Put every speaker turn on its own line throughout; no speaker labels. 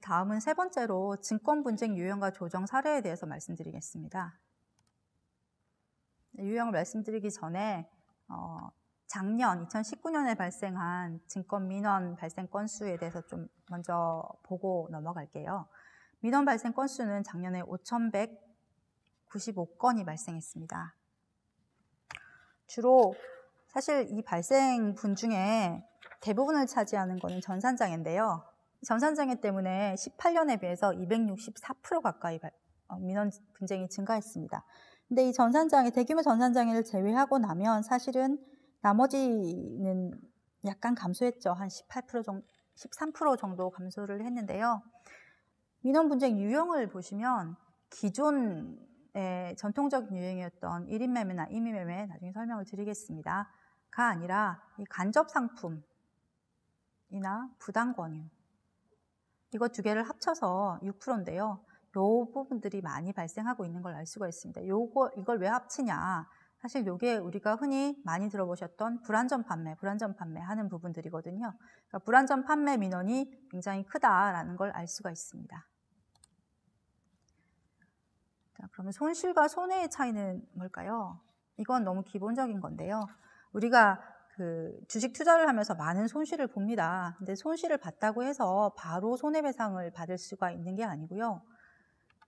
다음은 세 번째로 증권 분쟁 유형과 조정 사례에 대해서 말씀드리겠습니다. 네, 유형을 말씀드리기 전에 어, 작년 2019년에 발생한 증권 민원 발생 건수에 대해서 좀 먼저 보고 넘어갈게요. 민원 발생 건수는 작년에 5,195건이 발생했습니다. 주로 사실 이 발생분 중에 대부분을 차지하는 것은 전산장인데요. 전산장애 때문에 18년에 비해서 264% 가까이 어, 민원 분쟁이 증가했습니다. 근데 이 전산장애, 대규모 전산장애를 제외하고 나면 사실은 나머지는 약간 감소했죠. 한 18% 정도, 13% 정도 감소를 했는데요. 민원 분쟁 유형을 보시면 기존의 전통적인 유형이었던 1인 매매나 2인 매매 나중에 설명을 드리겠습니다. 가 아니라 간접 상품이나 부당 권유 이거 두 개를 합쳐서 6%인데요. 요 부분들이 많이 발생하고 있는 걸 알 수가 있습니다. 요거 이걸 왜 합치냐? 사실 요게 우리가 흔히 많이 들어보셨던 불안전 판매, 불안전 판매 하는 부분들이거든요. 그러니까 불안전 판매 민원이 굉장히 크다라는 걸 알 수가 있습니다. 자, 그러면 손실과 손해의 차이는 뭘까요? 이건 너무 기본적인 건데요. 우리가 그 주식 투자를 하면서 많은 손실을 봅니다. 근데 손실을 봤다고 해서 바로 손해배상을 받을 수가 있는 게 아니고요.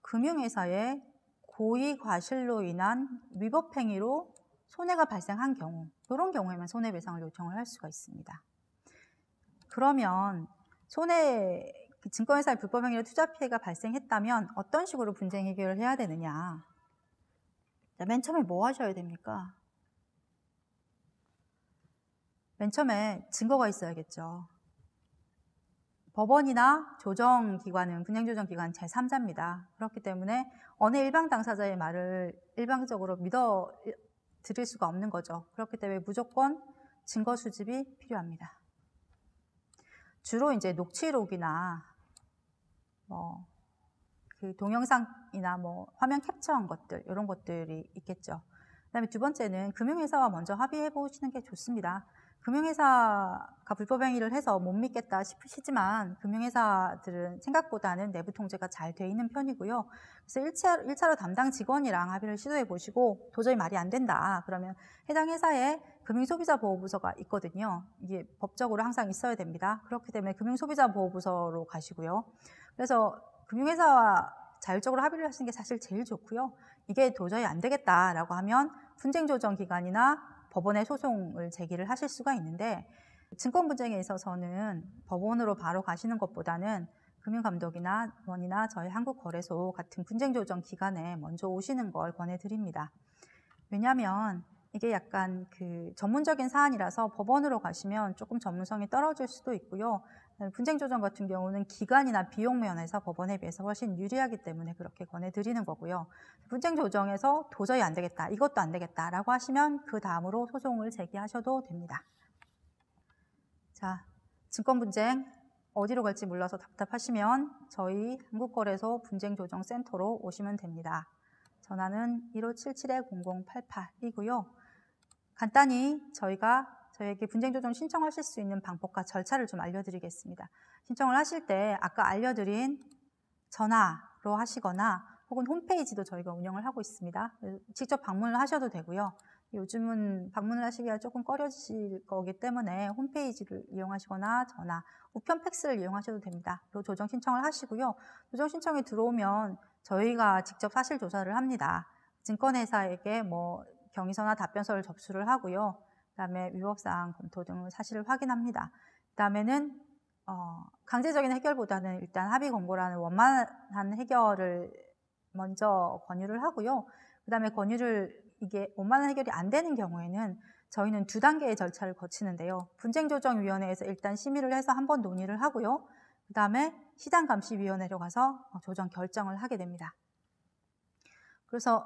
금융회사의 고의 과실로 인한 위법행위로 손해가 발생한 경우, 이런 경우에만 손해배상을 요청을 할 수가 있습니다. 그러면 손해 그 증권회사의 불법행위로 투자 피해가 발생했다면 어떤 식으로 분쟁 해결을 해야 되느냐? 맨 처음에 뭐 하셔야 됩니까? 맨 처음에 증거가 있어야겠죠. 법원이나 조정기관은 분양조정기관 제3자입니다. 그렇기 때문에 어느 일방 당사자의 말을 일방적으로 믿어 드릴 수가 없는 거죠. 그렇기 때문에 무조건 증거 수집이 필요합니다. 주로 이제 녹취록이나 뭐 그 동영상이나 뭐 화면 캡처한 것들 이런 것들이 있겠죠. 그다음에 두 번째는 금융회사와 먼저 합의해 보시는 게 좋습니다. 금융회사가 불법행위를 해서 못 믿겠다 싶으시지만 금융회사들은 생각보다는 내부 통제가 잘 돼 있는 편이고요. 그래서 1차, 1차로 담당 직원이랑 합의를 시도해 보시고 도저히 말이 안 된다. 그러면 해당 회사에 금융소비자보호부서가 있거든요. 이게 법적으로 항상 있어야 됩니다. 그렇기 때문에 금융소비자보호부서로 가시고요. 그래서 금융회사와 자율적으로 합의를 하시는 게 사실 제일 좋고요. 이게 도저히 안 되겠다라고 하면 분쟁조정기관이나 법원에 소송을 제기를 하실 수가 있는데 증권 분쟁에 있어서는 법원으로 바로 가시는 것보다는 금융감독이나 원이나 저희 한국거래소 같은 분쟁조정 기관에 먼저 오시는 걸 권해드립니다. 왜냐하면 이게 약간 그 전문적인 사안이라서 법원으로 가시면 조금 전문성이 떨어질 수도 있고요. 분쟁 조정 같은 경우는 기간이나 비용 면에서 법원에 비해서 훨씬 유리하기 때문에 그렇게 권해드리는 거고요. 분쟁 조정에서 도저히 안 되겠다, 이것도 안 되겠다라고 하시면 그 다음으로 소송을 제기하셔도 됩니다. 자, 증권 분쟁 어디로 갈지 몰라서 답답하시면 저희 한국거래소 분쟁조정센터로 오시면 됩니다. 전화는 1577-0088이고요. 간단히 저희가 저희에게 분쟁조정 신청하실 수 있는 방법과 절차를 좀 알려드리겠습니다. 신청을 하실 때 아까 알려드린 전화로 하시거나 혹은 홈페이지도 저희가 운영을 하고 있습니다. 직접 방문을 하셔도 되고요. 요즘은 방문을 하시기가 조금 꺼려지실 거기 때문에 홈페이지를 이용하시거나 전화, 우편 팩스를 이용하셔도 됩니다. 로 조정 신청을 하시고요. 조정 신청이 들어오면 저희가 직접 사실 조사를 합니다. 증권회사에게 뭐 경위서나 답변서를 접수를 하고요. 그다음에 위법사항 검토 등 사실을 확인합니다. 그다음에는 어, 강제적인 해결보다는 일단 합의 권고라는 원만한 해결을 먼저 권유를 하고요. 그다음에 권유를 이게 원만한 해결이 안 되는 경우에는 저희는 두 단계의 절차를 거치는데요. 분쟁조정위원회에서 일단 심의를 해서 한 번 논의를 하고요. 그 다음에 시장감시위원회로 가서 조정 결정을 하게 됩니다. 그래서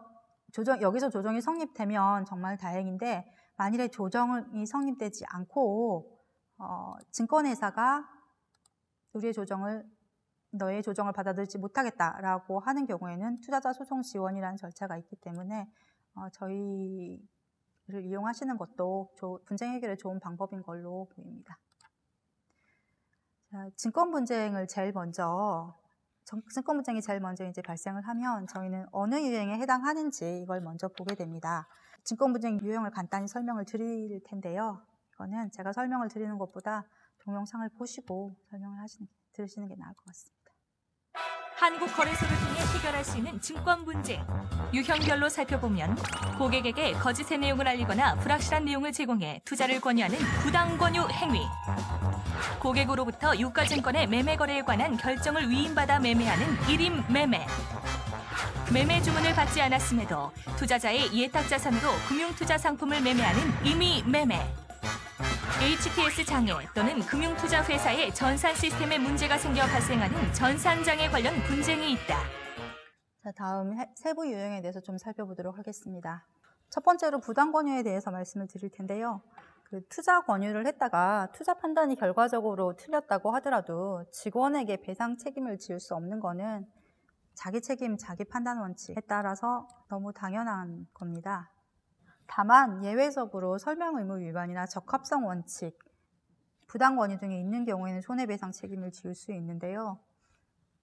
조정, 여기서 조정이 성립되면 정말 다행인데 만일에 조정이 성립되지 않고 어, 증권회사가 우리의 조정을 너의 조정을 받아들지 못하겠다라고 하는 경우에는 투자자 소송 지원이라는 절차가 있기 때문에 어, 저희를 이용하시는 것도 조, 분쟁 해결에 좋은 방법인 걸로 보입니다. 자, 증권 분쟁을 제일 먼저 증권 분쟁이 제일 먼저 이제 발생을 하면 저희는 어느 유형에 해당하는지 이걸 먼저 보게 됩니다. 증권분쟁 유형을 간단히 설명을 드릴 텐데요. 이거는 제가 설명을 드리는 것보다 동영상을 보시고 설명을 하시는, 들으시는 게 나을 것 같습니다. 한국 거래소를 통해 해결할 수 있는 증권 문제. 유형별로 살펴보면 고객에게 거짓의 내용을 알리거나 불확실한 내용을 제공해 투자를 권유하는 부당 권유 행위. 고객으로부터 유가증권의 매매 거래에 관한 결정을 위임받아 매매하는 1임 매매. 매매 주문을 받지 않았음에도 투자자의 예탁 자산으로 금융 투자 상품을 매매하는 임의 매매. HTS 장애 또는 금융투자회사의 전산 시스템에 문제가 생겨 발생하는 전산장애 관련 분쟁이 있다. 자, 다음 세부 유형에 대해서 좀 살펴보도록 하겠습니다. 첫 번째로 부당 권유에 대해서 말씀을 드릴 텐데요. 그 투자 권유를 했다가 투자 판단이 결과적으로 틀렸다고 하더라도 직원에게 배상 책임을 지을 수 없는 거는 자기 책임, 자기 판단 원칙에 따라서 너무 당연한 겁니다. 다만 예외적으로 설명 의무 위반이나 적합성 원칙, 부당 권유 등이 있는 경우에는 손해배상 책임을 지을 수 있는데요.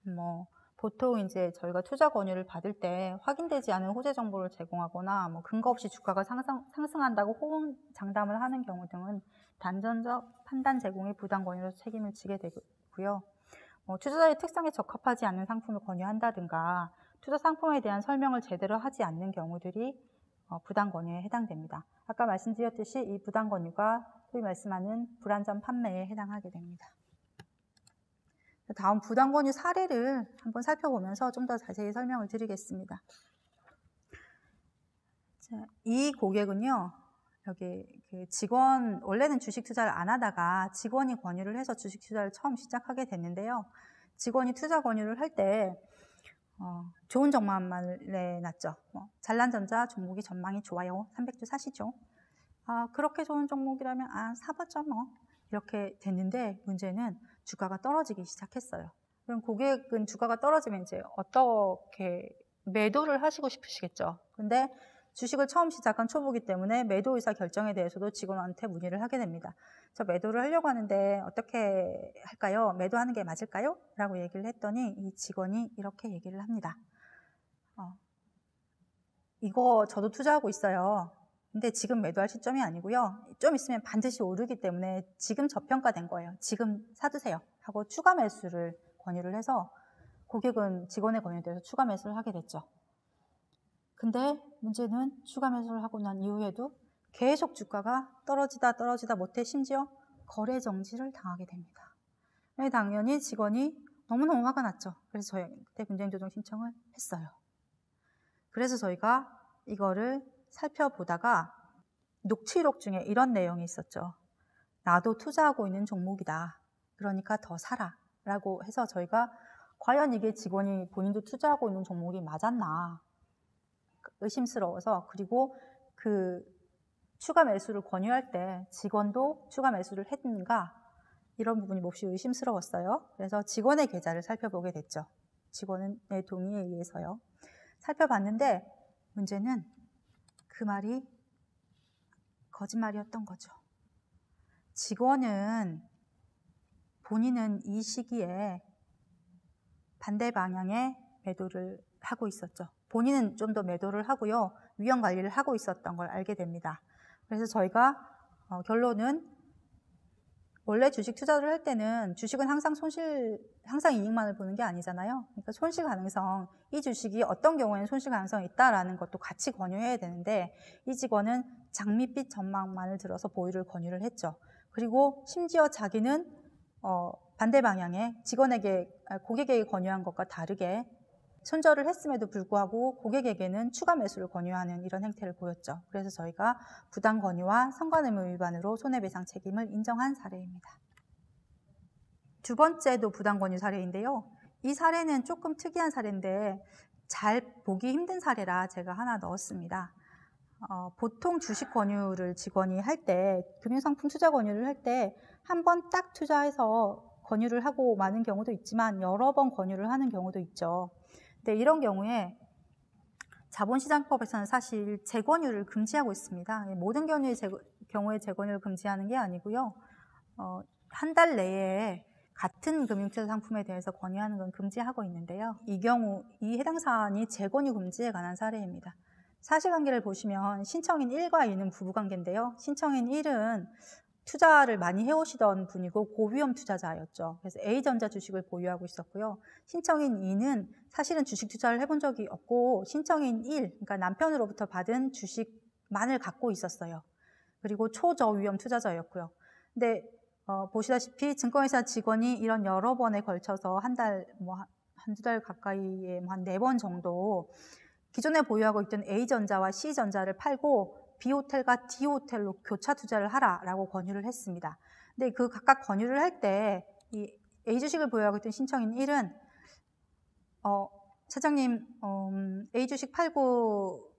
뭐 보통 이제 저희가 투자 권유를 받을 때 확인되지 않은 호재 정보를 제공하거나 뭐 근거 없이 주가가 상승, 상승한다고 호응 장담을 하는 경우 등은 단전적 판단 제공의 부당 권유로 책임을 지게 되고요. 뭐 투자자의 특성에 적합하지 않은 상품을 권유한다든가 투자 상품에 대한 설명을 제대로 하지 않는 경우들이 어, 부당 권유에 해당됩니다. 아까 말씀드렸듯이 이 부당 권유가 소위 말씀하는 불안전 판매에 해당하게 됩니다. 다음 부당 권유 사례를 한번 살펴보면서 좀 더 자세히 설명을 드리겠습니다. 자, 이 고객은요. 여기 그 직원 원래는 주식 투자를 안 하다가 직원이 권유를 해서 주식 투자를 처음 시작하게 됐는데요. 직원이 투자 권유를 할때 어, 좋은 전망만에 났죠. 뭐, 잘난전자 종목이 전망이 좋아요. 300주 사시죠. 아, 그렇게 좋은 종목이라면 아, 사봤자 뭐 이렇게 됐는데 문제는 주가가 떨어지기 시작했어요. 그럼 고객은 주가가 떨어지면 이제 어떻게 매도를 하시고 싶으시겠죠. 근데 주식을 처음 시작한 초보기 때문에 매도 의사 결정에 대해서도 직원한테 문의를 하게 됩니다. 저 매도를 하려고 하는데 어떻게 할까요? 매도하는 게 맞을까요? 라고 얘기를 했더니 이 직원이 이렇게 얘기를 합니다. 어, 이거 저도 투자하고 있어요. 근데 지금 매도할 시점이 아니고요. 좀 있으면 반드시 오르기 때문에 지금 저평가된 거예요. 지금 사두세요. 하고 추가 매수를 권유를 해서 고객은 직원에 권유에 대서 추가 매수를 하게 됐죠. 근데 문제는 추가 매수를 하고 난 이후에도 계속 주가가 떨어지다 떨어지다 못해 심지어 거래 정지를 당하게 됩니다. 네, 당연히 직원이 너무너무 화가 났죠. 그래서 저희한테 분쟁 조정 신청을 했어요. 그래서 저희가 이거를 살펴보다가 녹취록 중에 이런 내용이 있었죠. 나도 투자하고 있는 종목이다. 그러니까 더 사라. 라고 해서 저희가 과연 이게 직원이 본인도 투자하고 있는 종목이 맞았나 그 의심스러워서 그리고 그 추가 매수를 권유할 때 직원도 추가 매수를 했는가 이런 부분이 몹시 의심스러웠어요. 그래서 직원의 계좌를 살펴보게 됐죠. 직원의 동의에 의해서요. 살펴봤는데 문제는 그 말이 거짓말이었던 거죠. 직원은 본인은 이 시기에 반대 방향의 매도를 하고 있었죠. 본인은 좀 더 매도를 하고요. 위험 관리를 하고 있었던 걸 알게 됩니다. 그래서 저희가 어, 결론은 원래 주식 투자를 할 때는 주식은 항상 손실, 항상 이익만을 보는 게 아니잖아요. 그러니까 손실 가능성, 이 주식이 어떤 경우에는 손실 가능성이 있다라는 것도 같이 권유해야 되는데 이 직원은 장밋빛 전망만을 들어서 보유를 권유를 했죠. 그리고 심지어 자기는 어, 반대 방향에 직원에게 아, 고객에게 권유한 것과 다르게 손절을 했음에도 불구하고 고객에게는 추가 매수를 권유하는 이런 행태를 보였죠. 그래서 저희가 부당 권유와 상관의무 위반으로 손해배상 책임을 인정한 사례입니다. 두 번째도 부당 권유 사례인데요. 이 사례는 조금 특이한 사례인데 잘 보기 힘든 사례라 제가 하나 넣었습니다. 어, 보통 주식 권유를 직원이 할 때, 금융상품 투자 권유를 할 때 한 번 딱 투자해서 권유를 하고 마는 경우도 있지만 여러 번 권유를 하는 경우도 있죠. 근 네, 이런 경우에 자본시장법에서는 사실 재권유를 금지하고 있습니다. 예, 모든 경우의재 경우에 재권유를 금지하는 게 아니고요. 어, 한달 내에 같은 금융투자 상품에 대해서 권유하는 건 금지하고 있는데요. 이 경우 이 해당 사안이 재권유 금지에 관한 사례입니다. 사실관계를 보시면 신청인 1과 2는 부부관계인데요. 신청인 1은 투자를 많이 해오시던 분이고 고위험 투자자였죠. 그래서 A전자 주식을 보유하고 있었고요. 신청인 2는 사실은 주식 투자를 해본 적이 없고 신청인 1, 그러니까 남편으로부터 받은 주식만을 갖고 있었어요. 그리고 초저위험 투자자였고요. 근데 어, 보시다시피 증권회사 직원이 이런 여러 번에 걸쳐서 한 달, 뭐한 두 달 가까이에 뭐 한네 번 정도 기존에 보유하고 있던 A전자와 C전자를 팔고 B호텔과 D호텔로 교차 투자를 하라라고 권유를 했습니다. 근데 그 각각 권유를 할때이 A 주식을 보유하고 있던 신청인 1은 어, 사장님 어, 음, A 주식 팔고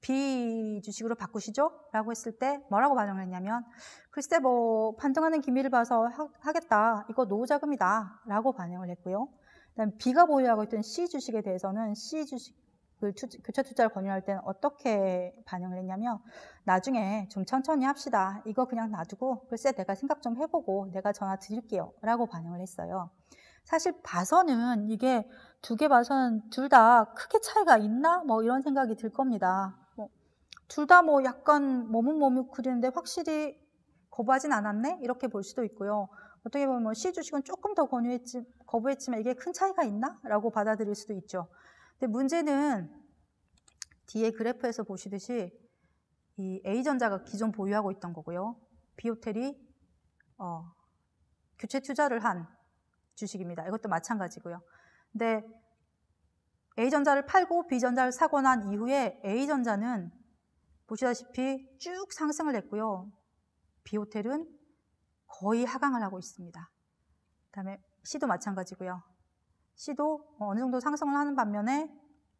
B 주식으로 바꾸시죠? 라고 했을 때 뭐라고 반응을 했냐면 글쎄 뭐 반등하는 기미를 봐서 하, 겠다 이거 노후 자금이다 라고 반응을 했고요. 그다음 B가 보유하고 있던 C 주식에 대해서는 C 주식 투자, 그 교차 그 투자를 권유할 때는 어떻게 반영을 했냐면 나중에 좀 천천히 합시다. 이거 그냥 놔두고 글쎄 내가 생각 좀 해보고 내가 전화 드릴게요. 라고 반영을 했어요. 사실 봐서는 이게 두 개 봐서는 둘 다 크게 차이가 있나? 뭐 이런 생각이 들 겁니다. 뭐 둘 다 뭐 약간 머뭇머뭇 그리는데 확실히 거부하진 않았네? 이렇게 볼 수도 있고요. 어떻게 보면 뭐 C 주식은 조금 더 권유했지, 거부했지만 이게 큰 차이가 있나? 라고 받아들일 수도 있죠. 근데 문제는 뒤에 그래프에서 보시듯이 이 A전자가 기존 보유하고 있던 거고요. 비호텔이 어, 교체 투자를 한 주식입니다. 이것도 마찬가지고요. 근데 A전자를 팔고 B전자를 사고 난 이후에 A전자는 보시다시피 쭉 상승을 했고요. B호텔은 거의 하강을 하고 있습니다. 그다음에 C도 마찬가지고요. C도 어느 정도 상승을 하는 반면에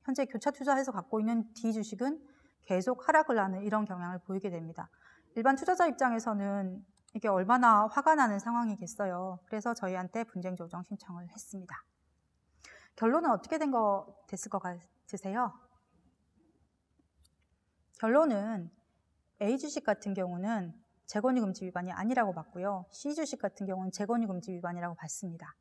현재 교차 투자해서 갖고 있는 D 주식은 계속 하락을 하는 이런 경향을 보이게 됩니다. 일반 투자자 입장에서는 이게 얼마나 화가 나는 상황이겠어요. 그래서 저희한테 분쟁 조정 신청을 했습니다. 결론은 어떻게 된 거 됐을 것 같으세요? 결론은 A 주식 같은 경우는 재건이 금지 위반이 아니라고 봤고요. C 주식 같은 경우는 재건이 금지 위반이라고 봤습니다.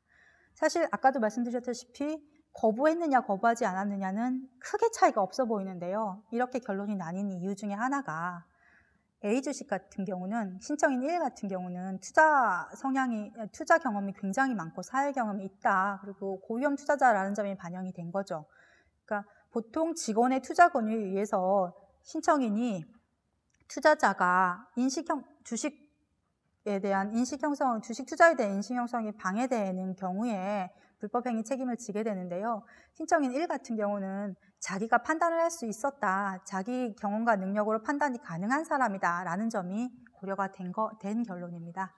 사실 아까도 말씀드렸다시피 거부했느냐 거부하지 않았느냐는 크게 차이가 없어 보이는데요. 이렇게 결론이 나뉜 이유 중에 하나가 A 주식 같은 경우는 신청인 1 같은 경우는 투자 성향이 투자 경험이 굉장히 많고 사회 경험이 있다. 그리고 고위험 투자자라는 점이 반영이 된 거죠. 그러니까 보통 직원의 투자 권유에 의해서 신청인이 투자자가 인식 형, 주식 에 대한 인식 형성, 주식 투자에 대한 인식 형성이 방해되는 경우에 불법행위 책임을 지게 되는데요. 신청인 1 같은 경우는 자기가 판단을 할 수 있었다, 자기 경험과 능력으로 판단이 가능한 사람이다 라는 점이 고려가 된, 거, 된 결론입니다.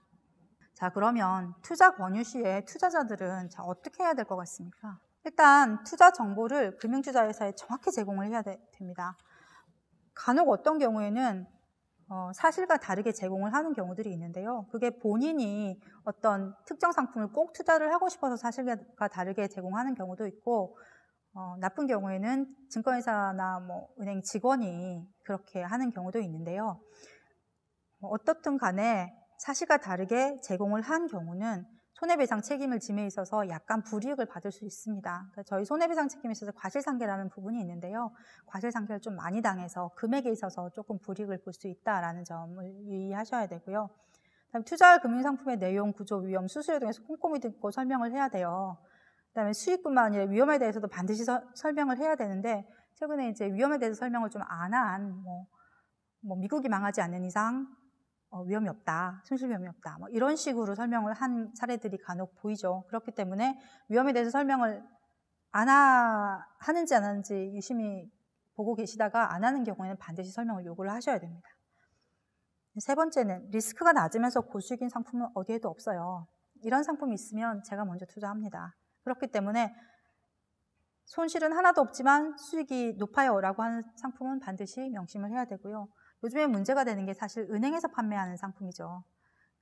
자 그러면 투자 권유 시에 투자자들은 자, 어떻게 해야 될 것 같습니까? 일단 투자 정보를 금융투자회사에 정확히 제공을 해야 되, 됩니다. 간혹 어떤 경우에는 어, 사실과 다르게 제공을 하는 경우들이 있는데요. 그게 본인이 어떤 특정 상품을 꼭 투자를 하고 싶어서 사실과 다르게 제공하는 경우도 있고, 어, 나쁜 경우에는 증권회사나 뭐 은행 직원이 그렇게 하는 경우도 있는데요. 뭐 어떻든 간에 사실과 다르게 제공을 한 경우는 손해배상 책임을 짐에 있어서 약간 불이익을 받을 수 있습니다. 저희 손해배상 책임에 있어서 과실상계라는 부분이 있는데요. 과실상계를 좀 많이 당해서 금액에 있어서 조금 불이익을 볼 수 있다라는 점을 유의하셔야 되고요. 다음 투자할 금융상품의 내용, 구조, 위험, 수수료 등에서 꼼꼼히 듣고 설명을 해야 돼요. 그다음에 수익뿐만 아니라 위험에 대해서도 반드시 서, 설명을 해야 되는데 최근에 이제 위험에 대해서 설명을 좀 안한 뭐, 뭐 미국이 망하지 않는 이상 어, 위험이 없다, 손실 위험이 없다, 뭐 이런 식으로 설명을 한 사례들이 간혹 보이죠. 그렇기 때문에 위험에 대해서 설명을 안 하, 하는지 안 하는지 유심히 보고 계시다가 안 하는 경우에는 반드시 설명을 요구를 하셔야 됩니다. 세 번째는 리스크가 낮으면서 고수익인 상품은 어디에도 없어요. 이런 상품이 있으면 제가 먼저 투자합니다. 그렇기 때문에 손실은 하나도 없지만 수익이 높아요라고 하는 상품은 반드시 명심을 해야 되고요. 요즘에 문제가 되는 게 사실 은행에서 판매하는 상품이죠.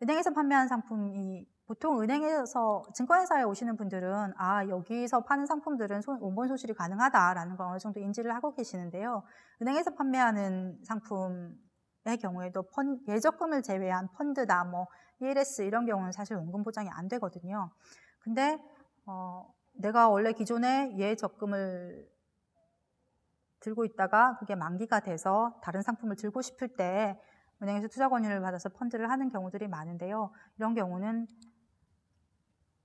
은행에서 판매하는 상품이 보통 은행에서 증권회사에 오시는 분들은 아 여기서 파는 상품들은 원본 소실이 가능하다라는 걸 어느 정도 인지를 하고 계시는데요. 은행에서 판매하는 상품의 경우에도 펀, 예적금을 제외한 펀드나뭐 ELS 이런 경우는 사실 원금 보장이 안 되거든요. 근데 어, 내가 원래 기존에 예적금을 들고 있다가 그게 만기가 돼서 다른 상품을 들고 싶을 때 은행에서 투자 권유를 받아서 펀드를 하는 경우들이 많은데요. 이런 경우는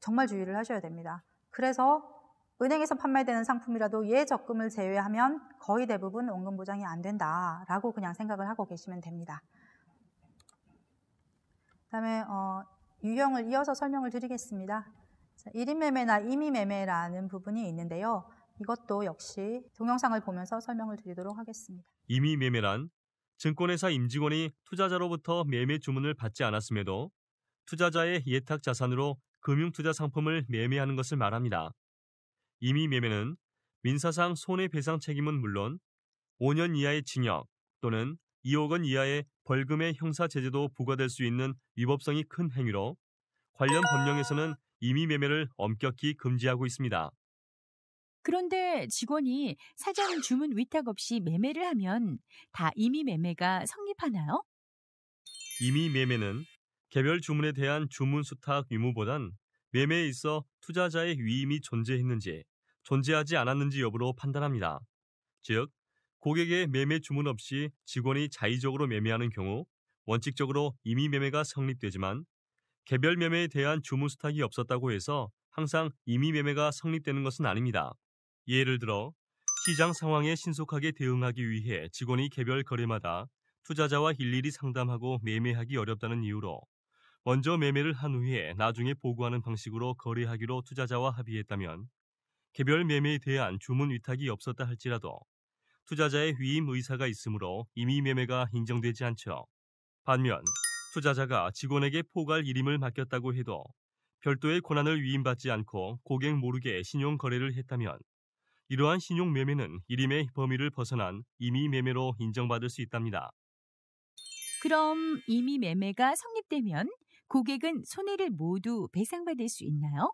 정말 주의를 하셔야 됩니다. 그래서 은행에서 판매되는 상품이라도 예적금을 제외하면 거의 대부분 원금 보장이 안 된다라고 그냥 생각을 하고 계시면 됩니다. 그다음에 어, 유형을 이어서 설명을 드리겠습니다. 1인 매매나 2인 매매라는 부분이 있는데요. 이것도 역시 동영상을 보면서 설명을 드리도록 하겠습니다.
이미 매매란 증권회사 임직원이 투자자로부터 매매 주문을 받지 않았음에도 투자자의 예탁 자산으로 금융투자 상품을 매매하는 것을 말합니다. 이미 매매는 민사상 손해배상 책임은 물론 5년 이하의 징역 또는 2억 원 이하의 벌금의 형사제재도 부과될 수 있는 위법성이 큰 행위로 관련 법령에서는 이미 매매를 엄격히 금지하고 있습니다.
그런데 직원이 사전 주문 위탁 없이 매매를 하면 다 이미 매매가 성립하나요?
이미 매매는 개별 주문에 대한 주문 수탁 의무보단 매매에 있어 투자자의 위임이 존재했는지 존재하지 않았는지 여부로 판단합니다. 즉, 고객의 매매 주문 없이 직원이 자의적으로 매매하는 경우 원칙적으로 이미 매매가 성립되지만 개별 매매에 대한 주문 수탁이 없었다고 해서 항상 이미 매매가 성립되는 것은 아닙니다. 예를 들어 시장 상황에 신속하게 대응하기 위해 직원이 개별 거래마다 투자자와 일일이 상담하고 매매하기 어렵다는 이유로 먼저 매매를 한 후에 나중에 보고하는 방식으로 거래하기로 투자자와 합의했다면 개별 매매에 대한 주문 위탁이 없었다 할지라도 투자자의 위임 의사가 있으므로 이미 매매가 인정되지 않죠. 반면 투자자가 직원에게 포괄 일임을 맡겼다고 해도 별도의 권한을 위임받지 않고 고객 모르게 신용 거래를 했다면 이러한 신용 매매는 이름의 범위를 벗어난 임의 매매로 인정받을 수 있답니다.
그럼 임의 매매가 성립되면 고객은 손해를 모두 배상받을 수
있나요?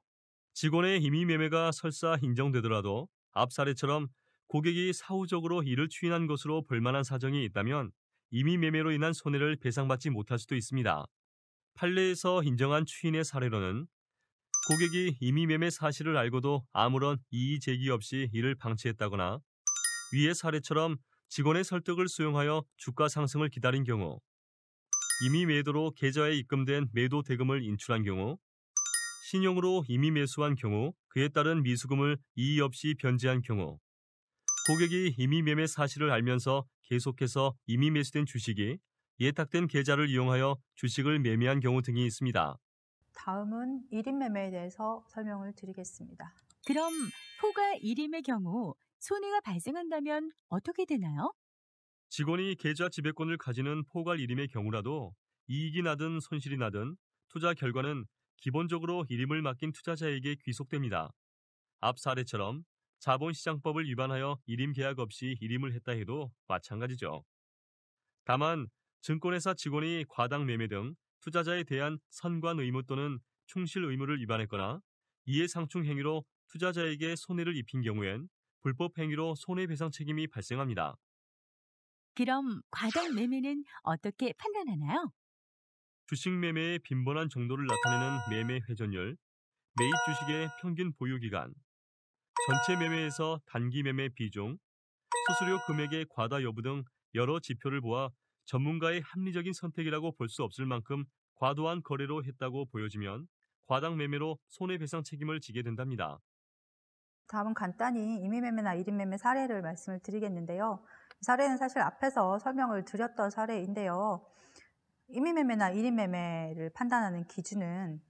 직원의 임의 매매가 설사 인정되더라도 앞 사례처럼 고객이 사후적으로 이를 추인한 것으로 볼만한 사정이 있다면 임의 매매로 인한 손해를 배상받지 못할 수도 있습니다. 판례에서 인정한 추인의 사례로는 고객이 이미 매매 사실을 알고도 아무런 이의 제기 없이 이를 방치했다거나 위의 사례처럼 직원의 설득을 수용하여 주가 상승을 기다린 경우 이미 매도로 계좌에 입금된 매도 대금을 인출한 경우 신용으로 이미 매수한 경우 그에 따른 미수금을 이의 없이 변제한 경우 고객이 이미 매매 사실을 알면서 계속해서 이미 매수된 주식이 예탁된 계좌를 이용하여 주식을 매매한 경우 등이 있습니다.
다음은 1인 매매에 대해서 설명을 드리겠습니다. 그럼 포가 1인의 경우 손해가 발생한다면 어떻게 되나요?
직원이 계좌 지배권을 가지는 포괄 1임의 경우라도 이익이 나든 손실이 나든 투자 결과는 기본적으로 1임을 맡긴 투자자에게 귀속됩니다. 앞 사례처럼 자본시장법을 위반하여 1임 계약 없이 1임을 했다 해도 마찬가지죠. 다만 증권회사 직원이 과당 매매 등 투자자에 대한 선관 의무 또는 충실 의무를 위반했거나 이해 상충 행위로 투자자에게 손해를 입힌 경우엔 불법 행위로 손해배상 책임이 발생합니다.
그럼 과당 매매는 어떻게 판단하나요?
주식 매매의 빈번한 정도를 나타내는 매매 회전율, 매입 주식의 평균 보유 기간, 전체 매매에서 단기 매매 비중, 수수료 금액의 과다 여부 등 여러 지표를 보아 전문가의 합리적인 선택이라고 볼 수 없을 만큼 과도한 거래로 했다고 보여지면 과당 매매로 손해배상 책임을 지게 된답니다.
다음은 간단히 임의매매나 1인 매매 사례를 말씀을 드리겠는데요. 사례는 사실 앞에서 설명을 드렸던 사례인데요. 임의매매나 1인 매매를 판단하는 기준은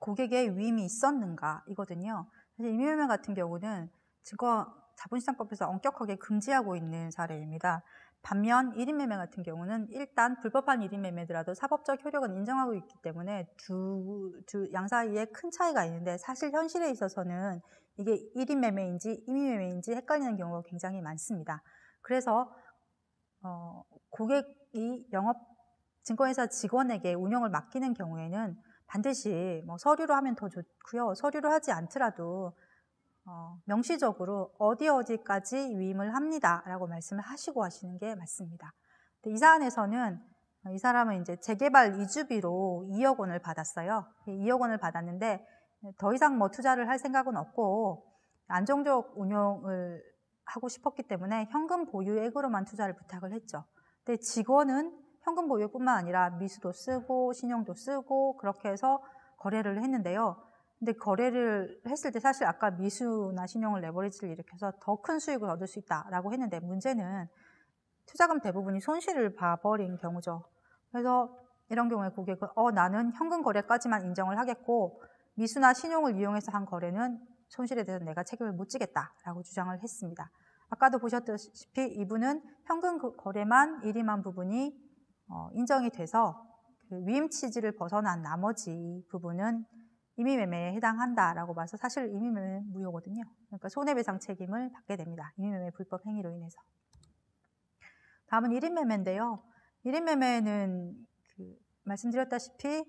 고객의 위임이 있었는가 이거든요. 사실 임의매매 같은 경우는 증거 자본시장법에서 엄격하게 금지하고 있는 사례입니다. 반면 1인 매매 같은 경우는 일단 불법한 1인 매매더라도 사법적 효력은 인정하고 있기 때문에 두, 두 양 사이에 큰 차이가 있는데 사실 현실에 있어서는 이게 1인 매매인지 2인 매매인지 헷갈리는 경우가 굉장히 많습니다. 그래서 어, 고객이 영업 증권회사 직원에게 운영을 맡기는 경우에는 반드시 뭐 서류로 하면 더 좋고요. 서류로 하지 않더라도 어, 명시적으로 어디 어디까지 위임을 합니다 라고 말씀을 하시고 하시는 게 맞습니다. 이 사안에서는 이 사람은 이제 재개발 이주비로 2억 원을 받았어요. 2억 예, 원을 받았는데 더 이상 뭐 투자를 할 생각은 없고 안정적 운영을 하고 싶었기 때문에 현금 보유액으로만 투자를 부탁을 했죠. 근데 직원은 현금 보유뿐만 액 아니라 미수도 쓰고 신용도 쓰고 그렇게 해서 거래를 했는데요. 근데 거래를 했을 때 사실 아까 미수나 신용을 레버리지를 일으켜서 더 큰 수익을 얻을 수 있다라고 했는데 문제는 투자금 대부분이 손실을 봐버린 경우죠. 그래서 이런 경우에 고객은 그, 어 나는 현금 거래까지만 인정을 하겠고 미수나 신용을 이용해서 한 거래는 손실에 대해서 내가 책임을 못 지겠다라고 주장을 했습니다. 아까도 보셨듯이 이분은 현금 그 거래만 일위만 부분이 어, 인정이 돼서 그 위임 취지를 벗어난 나머지 부분은 이의매매에 해당한다라고 봐서 사실 이의매매 무효거든요. 그러니까 손해배상 책임을 받게 됩니다. 이의매매 불법 행위로 인해서. 다음은 1인 매매인데요. 1인 매매는 그 말씀드렸다시피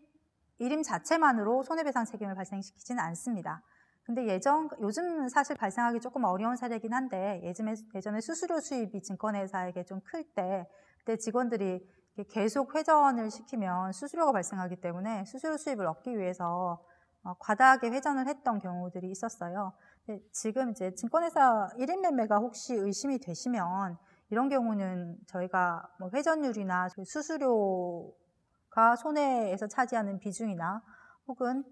1인 자체만으로 손해배상 책임을 발생시키지는 않습니다. 근데 예전 요즘 사실 발생하기 조금 어려운 사례긴 이 한데 예전에 예전에 수수료 수입이 증권회사에게 좀 클 때 그때 직원들이 계속 회전을 시키면 수수료가 발생하기 때문에 수수료 수입을 얻기 위해서 어, 과다하게 회전을 했던 경우들이 있었어요. 네, 지금 이제 증권회사 1인 매매가 혹시 의심이 되시면 이런 경우는 저희가 뭐 회전율이나 그 수수료가 손해에서 차지하는 비중이나 혹은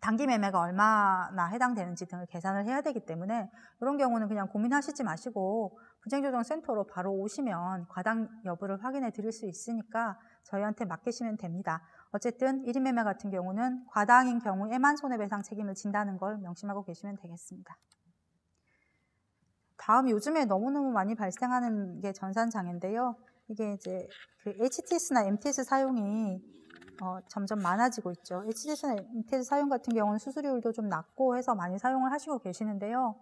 단기 매매가 얼마나 해당되는지 등을 계산을 해야 되기 때문에 이런 경우는 그냥 고민하시지 마시고 분쟁조정센터로 바로 오시면 과당 여부를 확인해 드릴 수 있으니까 저희한테 맡기시면 됩니다. 어쨌든 1인 매매 같은 경우는 과당인 경우에만 손해배상 책임을 진다는 걸 명심하고 계시면 되겠습니다. 다음 요즘에 너무너무 많이 발생하는 게 전산장애인데요. 이게 이제 그 HTS나 MTS 사용이 어, 점점 많아지고 있죠. HTS나 MTS 사용 같은 경우는 수수료율도 좀 낮고 해서 많이 사용을 하시고 계시는데요.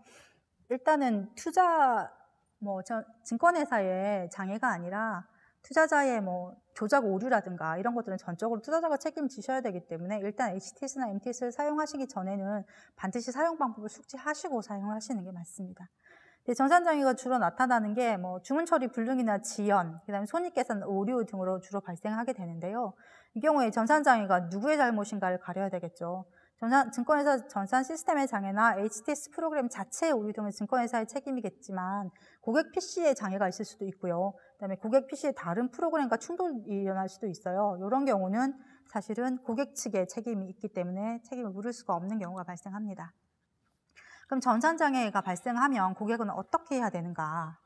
일단은 투자 뭐 증권회사의 장애가 아니라 투자자의 뭐 조작 오류라든가 이런 것들은 전적으로 투자자가 책임지셔야 되기 때문에 일단 HTS나 MTS를 사용하시기 전에는 반드시 사용 방법을 숙지하시고 사용하시는 게 맞습니다. 전산장애가 주로 나타나는 게 뭐 주문 처리 불능이나 지연, 그다음에 손익 계산 오류 등으로 주로 발생하게 되는데요. 이 경우에 전산장애가 누구의 잘못인가를 가려야 되겠죠. 전산, 증권회사 전산 시스템의 장애나 HTS 프로그램 자체의 오류 등은 증권회사의 책임이겠지만 고객 PC에 장애가 있을 수도 있고요. 그다음에 고객 PC의 다른 프로그램과 충돌이 일어날 수도 있어요. 이런 경우는 사실은 고객 측의 책임이 있기 때문에 책임을 물을 수가 없는 경우가 발생합니다. 그럼 전산장애가 발생하면 고객은 어떻게 해야 되는가?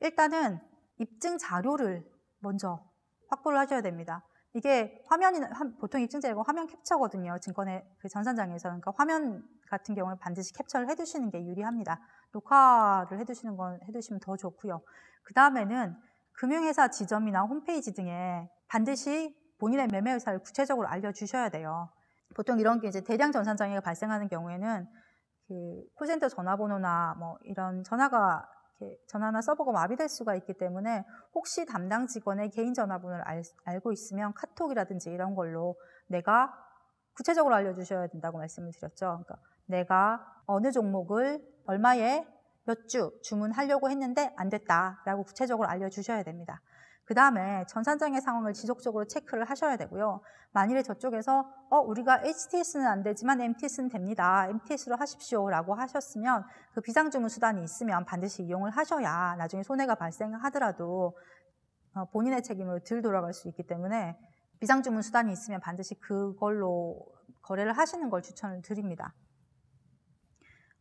일단은 입증 자료를 먼저 확보를 하셔야 됩니다. 이게 화면이 보통 입증자이고 화면 캡처거든요. 증권의 그 전산장에서는 그러니까 화면 같은 경우는 반드시 캡처를 해두시는 게 유리합니다. 녹화를 해두시는 건 해두시면 더 좋고요. 그 다음에는 금융회사 지점이나 홈페이지 등에 반드시 본인의 매매 의사를 구체적으로 알려주셔야 돼요. 보통 이런 게 이제 대량 전산 장애가 발생하는 경우에는 그 콜센터 전화번호나 뭐 이런 전화가 전화나 서버가 마비될 수가 있기 때문에 혹시 담당 직원의 개인 전화번호를 알, 알고 있으면 카톡이라든지 이런 걸로 내가 구체적으로 알려주셔야 된다고 말씀을 드렸죠. 그러니까 내가 어느 종목을 얼마에 몇 주 주문하려고 했는데 안 됐다라고 구체적으로 알려주셔야 됩니다. 그 다음에 전산장의 상황을 지속적으로 체크를 하셔야 되고요. 만일에 저쪽에서 어 우리가 HTS는 안 되지만 MTS는 됩니다. MTS로 하십시오라고 하셨으면 그 비상주문 수단이 있으면 반드시 이용을 하셔야 나중에 손해가 발생하더라도 어, 본인의 책임으로 들 돌아갈 수 있기 때문에 비상주문 수단이 있으면 반드시 그걸로 거래를 하시는 걸 추천을 드립니다.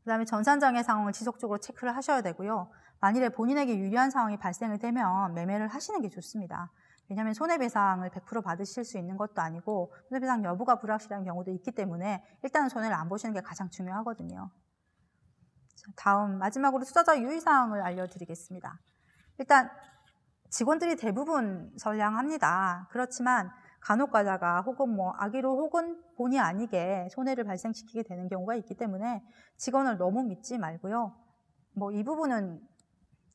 그 다음에 전산장애 상황을 지속적으로 체크를 하셔야 되고요. 만일에 본인에게 유리한 상황이 발생이 되면 매매를 하시는 게 좋습니다. 왜냐하면 손해배상을 100% 받으실 수 있는 것도 아니고 손해배상 여부가 불확실한 경우도 있기 때문에 일단은 손해를 안 보시는 게 가장 중요하거든요. 다음 마지막으로 투자자 유의사항을 알려드리겠습니다. 일단 직원들이 대부분 선량합니다. 그렇지만 간혹가다가 혹은 뭐아기로 혹은 본의 아니게 손해를 발생시키게 되는 경우가 있기 때문에 직원을 너무 믿지 말고요. 뭐 이 부분은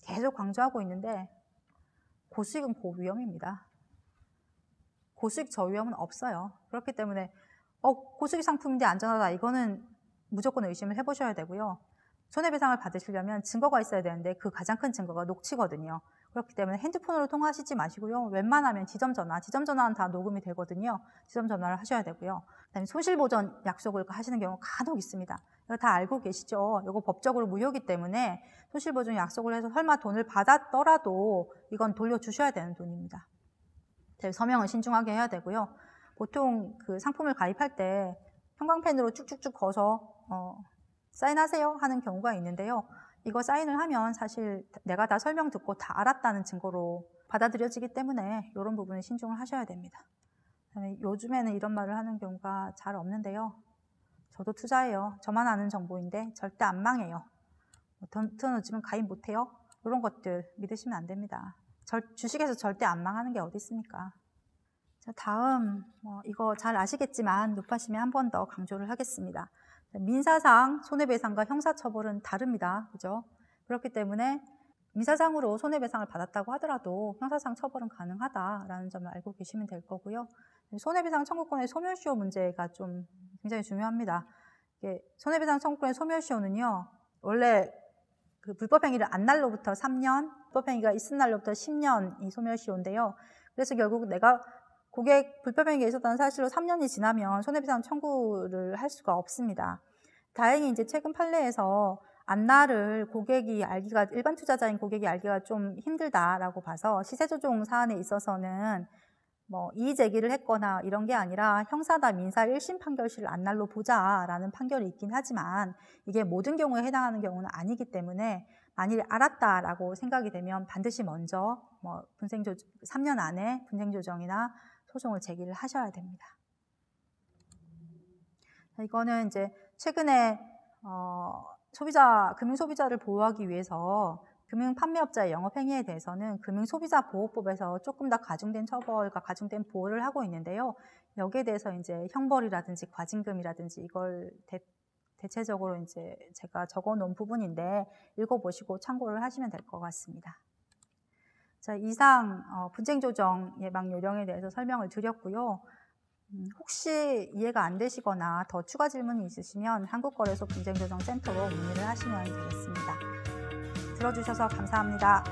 계속 강조하고 있는데 고수익은 고위험입니다. 고수익 저위험은 없어요. 그렇기 때문에 어, 고수익 상품인데 안전하다 이거는 무조건 의심을 해보셔야 되고요. 손해배상을 받으시려면 증거가 있어야 되는데 그 가장 큰 증거가 녹취거든요. 그렇기 때문에 핸드폰으로 통화하시지 마시고요. 웬만하면 지점 전화, 지점 전화는 다 녹음이 되거든요. 지점 전화를 하셔야 되고요. 그다음에 손실 보전 약속을 하시는 경우 간혹 있습니다. 이거 다 알고 계시죠? 이거 법적으로 무효기 이 때문에 손실 보전 약속을 해서 설마 돈을 받았더라도 이건 돌려주셔야 되는 돈입니다. 서명은 신중하게 해야 되고요. 보통 그 상품을 가입할 때 형광펜으로 쭉쭉쭉 거서 어, 사인하세요 하는 경우가 있는데요. 이거 사인을 하면 사실 내가 다 설명 듣고 다 알았다는 증거로 받아들여지기 때문에 이런 부분은 신중을 하셔야 됩니다. 네, 요즘에는 이런 말을 하는 경우가 잘 없는데요. 저도 투자해요. 저만 아는 정보인데 절대 안 망해요. 던튼 뭐 어즘면 가입 못해요. 이런 것들 믿으시면 안 됩니다. 절, 주식에서 절대 안 망하는 게 어디 있습니까? 자, 다음 어, 이거 잘 아시겠지만 높아시면한 번 더 강조를 하겠습니다. 민사상 손해배상과 형사처벌은 다릅니다. 그죠? 그렇기 때문에 민사상으로 손해배상을 받았다고 하더라도 형사상 처벌은 가능하다라는 점을 알고 계시면 될 거고요. 손해배상 청구권의 소멸시효 문제가 좀 굉장히 중요합니다. 손해배상 청구권의 소멸시효는요, 원래 그 불법행위를 안 날로부터 3년, 불법행위가 있은 날로부터 10년이 소멸시효인데요. 그래서 결국 내가 고객 불법행위가 있었다는 사실로 3년이 지나면 손해배상 청구를 할 수가 없습니다. 다행히 이제 최근 판례에서 안나를 고객이 알기가 일반 투자자인 고객이 알기가 좀 힘들다라고 봐서 시세 조종 사안에 있어서는 뭐 이의 제기를 했거나 이런 게 아니라 형사다 민사 1심 판결실 안날로 보자라는 판결이 있긴 하지만 이게 모든 경우에 해당하는 경우는 아니기 때문에 만일 알았다라고 생각이 되면 반드시 먼저 뭐분쟁조 3년 안에 분쟁 조정이나 소송을 제기를 하셔야 됩니다. 이거는 이제 최근에 어, 소비자 금융 소비자를 보호하기 위해서 금융 판매업자의 영업 행위에 대해서는 금융 소비자 보호법에서 조금 더 가중된 처벌과 가중된 보호를 하고 있는데요. 여기에 대해서 이제 형벌이라든지 과징금이라든지 이걸 대, 대체적으로 이제 제가 적어 놓은 부분인데 읽어보시고 참고를 하시면 될 것 같습니다. 자, 이상 어, 분쟁 조정 예방 요령에 대해서 설명을 드렸고요. 음, 혹시 이해가 안 되시거나 더 추가 질문이 있으시면 한국거래소 분쟁조정센터로 문의를 하시면 되겠습니다. 들어주셔서 감사합니다.